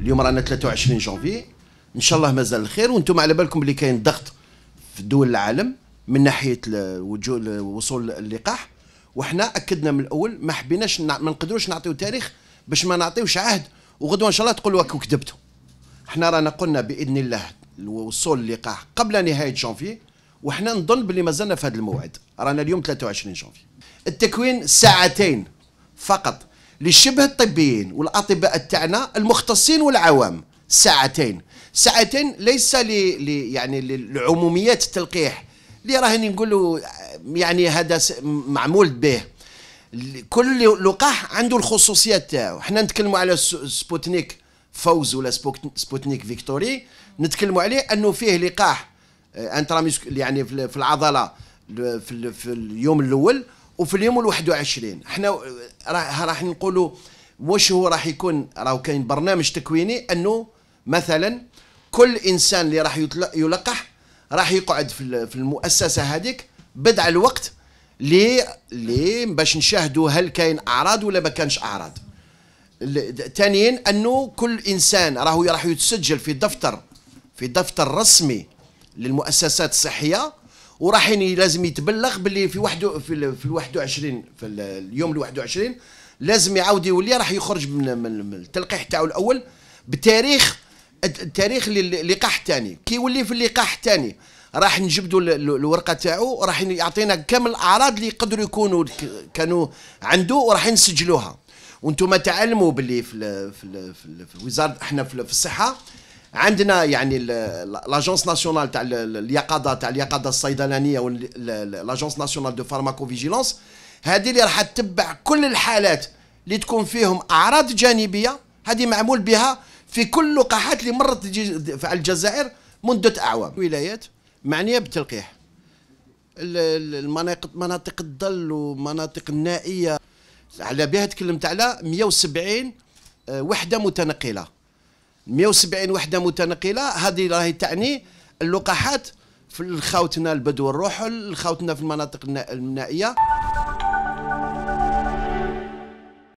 اليوم رانا 23 جانفي ان شاء الله مازال الخير وانتم على بالكم اللي كاين ضغط في دول العالم من ناحيه وجود وصول اللقاح وحنا اكدنا من الاول ما حبيناش ما نقدروش نعطيو تاريخ باش ما نعطيوش عهد وغدوه ان شاء الله تقولوا كو كذبتوا حنا رانا قلنا باذن الله وصول اللقاح قبل نهايه جانفي وحنا نظن باللي مازلنا في هذا الموعد رانا اليوم 23 جانفي التكوين ساعتين فقط لشبه الطبيين والاطباء تاعنا المختصين والعوام ساعتين ساعتين ليس لي يعني للعموميات التلقيح اللي راهني نقولوا يعني هذا معمول به كل لقاح عنده الخصوصيات تاعو حنا نتكلموا على سبوتنيك فوز ولا سبوتنيك فيكتوري نتكلموا عليه انه فيه لقاح آه، انتراميسك يعني في العضله في اليوم الاول وفي اليوم ال 21 حنا آه، راح نقولوا واش هو راح يكون راه كاين برنامج تكويني انه مثلا كل انسان اللي راح يلقح راح يقعد في المؤسسه هذيك بدع الوقت لي لي باش نشاهدوا هل كاين اعراض ولا ما كانش اعراض ثانيا انه كل انسان راهو راح يتسجل في دفتر في دفتر رسمي للمؤسسات الصحيه وراحين لازم يتبلغ باللي في واحد في, في ال 21 في اليوم ال 21 لازم يعاود يولي راح يخرج من, من التلقيح تاعو الاول بتاريخ التاريخ للقاح الثاني كي يولي في اللقاح الثاني راح نجبدوا الورقه تاعو راح يعطينا كامل الاعراض اللي يقدروا يكونوا كانوا عنده وراح نسجلوها وانتم تعلموا باللي في, الـ في, الـ في, الـ في الوزاره احنا في الصحه عندنا يعني لاجونس ناسيونال تاع اليقظه تاع اليقظه الصيدلانيه لاجونس ناسيونال دو فارماكو فيجيلونس هذه اللي راح تتبع كل الحالات اللي تكون فيهم اعراض جانبيه هذه معمول بها في كل اللقاحات اللي مرت على الجزائر منذ اعوام ولايات معنيه بالتلقيح المناطق مناطق الضل ومناطق النائيه على بها تكلمت على 170 آه، وحده متنقله 170 وحده متنقله هذه راهي تعني اللقاحات في الخوتنا البدو الروح لخوتنا في المناطق النائيه